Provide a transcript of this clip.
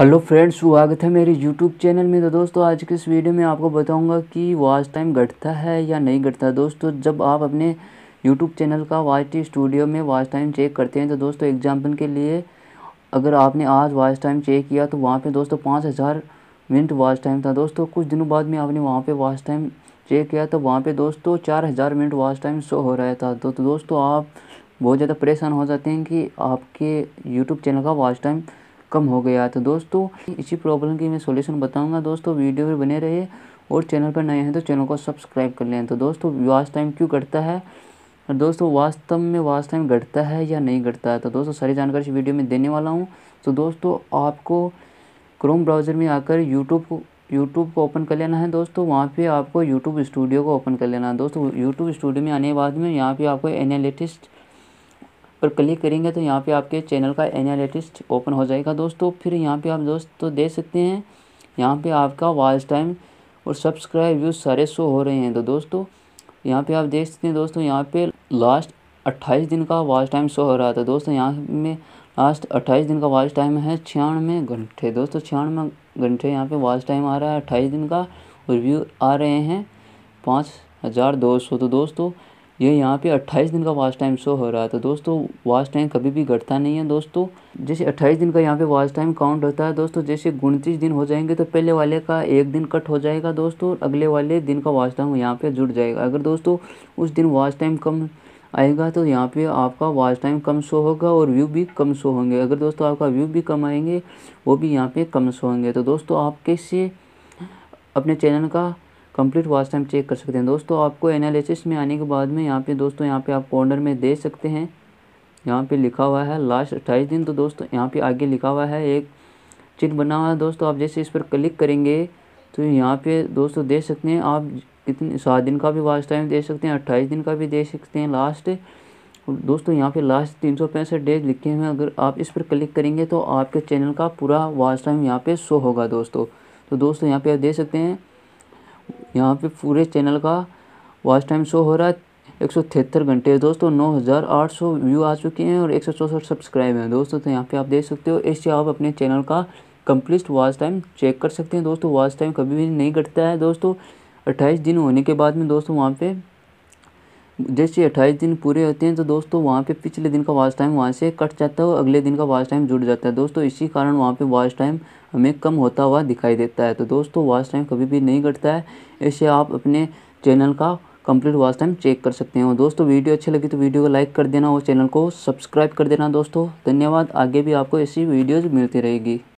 hello friends स्वागत है मेरे यूट्यूब चैनल में तो दोस्तों आज के इस वीडियो में आपको बताऊंगा कि वॉच टाइम घटता है या नहीं घटता दोस्तों जब आप अपने यूट्यूब चैनल का वाच स्टूडियो में वॉच टाइम चेक करते हैं तो दोस्तों एग्जाम्पल के लिए अगर आपने आज वॉच टाइम चेक किया तो वहाँ पर दोस्तों पाँच हज़ार मिनट वॉच टाइम था दोस्तों कुछ दिनों बाद में आपने वहाँ पर वॉच टाइम चेक किया तो वहाँ पर दोस्तों चार हज़ार मिनट वॉच टाइम शो हो रहा था तो, तो दोस्तों आप बहुत ज़्यादा परेशान हो जाते हैं कि आपके यूट्यूब चैनल का वॉच टाइम कम हो गया तो दोस्तों इसी प्रॉब्लम की मैं सोल्यूशन बताऊँगा दोस्तों वीडियो भी बने रहिए और चैनल पर नए हैं तो चैनल को सब्सक्राइब कर लें तो दोस्तों वॉच टाइम क्यों घटता है और दोस्तों वास्तव में वास्ट टाइम घटता है या नहीं घटता है तो दोस्तों सारी जानकारी इस वीडियो में देने वाला हूँ तो दोस्तों आपको क्रोम ब्राउज़र में आकर यूट्यूब को यूट्यूब को ओपन कर लेना है दोस्तों वहाँ पर आपको यूट्यूब स्टूडियो को ओपन कर लेना है दोस्तों यूट्यूब स्टूडियो में आने के बाद में यहाँ पर आपको एनालिटिस्ट पर क्लिक करेंगे तो यहाँ पे आपके चैनल का एनालिटिस्ट ओपन हो जाएगा दोस्तों फिर यहाँ पे आप दोस्त तो देख सकते हैं यहाँ पे आपका वॉच टाइम और सब्सक्राइब व्यूज सारे शो हो रहे हैं तो दोस्तों यहाँ पे आप देख सकते हैं दोस्तों यहाँ पे लास्ट अट्ठाईस दिन का वॉच टाइम शो हो रहा था दोस्तों यहाँ में लास्ट अट्ठाईस दिन का वॉच टाइम है छियानवे घंटे दोस्तों छियानवे घंटे यहाँ पे वॉच टाइम आ रहा है अट्ठाईस दिन का और व्यू आ रहे हैं पाँच हज़ार दो सौ तो दोस्तों ये यहाँ पे 28 दिन का वाच टाइम शो हो रहा था तो दोस्तों वाच टाइम कभी भी घटता नहीं है दोस्तों जैसे 28 दिन का यहाँ पे वाच टाइम काउंट होता है दोस्तों जैसे उनतीस दिन हो जाएंगे तो पहले वाले का एक दिन कट हो जाएगा दोस्तों अगले वाले दिन का वाच टाइम यहाँ पे जुड़ जाएगा अगर दोस्तों उस दिन वाच टाइम कम आएगा तो यहाँ पे आपका वाच टाइम कम शो होगा और व्यू भी कम शो होंगे अगर दोस्तों आपका व्यू भी कम आएंगे वो भी यहाँ पे कम शो होंगे तो दोस्तों आप कैसे अपने चैनल का कंप्लीट वॉच टाइम चेक कर सकते हैं दोस्तों आपको एनालिसिस में आने के बाद में यहाँ पे दोस्तों यहाँ पे आप कॉर्नर में दे सकते हैं यहाँ पे लिखा हुआ है लास्ट अट्ठाईस दिन तो दोस्तों यहाँ पे आगे लिखा हुआ है एक चिन्ह बना हुआ है दोस्तों आप जैसे इस पर क्लिक करेंगे तो यहाँ पे दोस्तों दे सकते हैं आप कितने सात दिन का भी वाच टाइम दे सकते हैं अट्ठाईस दिन का भी दे सकते हैं लास्ट दोस्तों यहाँ पे लास्ट तीन सौ पैंसठ डेज लिखे हुए हैं अगर आप इस पर क्लिक करेंगे तो आपके चैनल का पूरा वाच टाइम यहाँ पे शो होगा दोस्तों तो दोस्तों यहाँ पे आप दे सकते हैं यहाँ पे पूरे चैनल का वॉच टाइम शो हो रहा है एक सौ तिहत्तर घंटे दोस्तों नौ हज़ार आठ सौ व्यू आ चुके हैं और एक सौ सब्सक्राइब हैं दोस्तों तो यहाँ पे आप देख सकते हो इससे आप अपने चैनल का कम्प्लीट वॉच टाइम चेक कर सकते हैं दोस्तों वॉच टाइम कभी भी नहीं घटता है दोस्तों अट्ठाईस दिन होने के बाद में दोस्तों वहाँ पे जैसे अट्ठाईस दिन पूरे होते हैं तो दोस्तों वहाँ पे पिछले दिन का वाच टाइम वहाँ से कट जाता है और अगले दिन का वाच टाइम जुड़ जाता है दोस्तों इसी कारण वहाँ पे वाच टाइम हमें कम होता हुआ दिखाई देता है तो दोस्तों वाच टाइम कभी भी नहीं घटता है ऐसे आप अपने चैनल का कंप्लीट वाच टाइम चेक कर सकते हैं दोस्तों वीडियो अच्छी लगी तो वीडियो को लाइक कर देना और चैनल को सब्सक्राइब कर देना दोस्तों धन्यवाद आगे भी आपको ऐसी वीडियोज़ मिलती रहेगी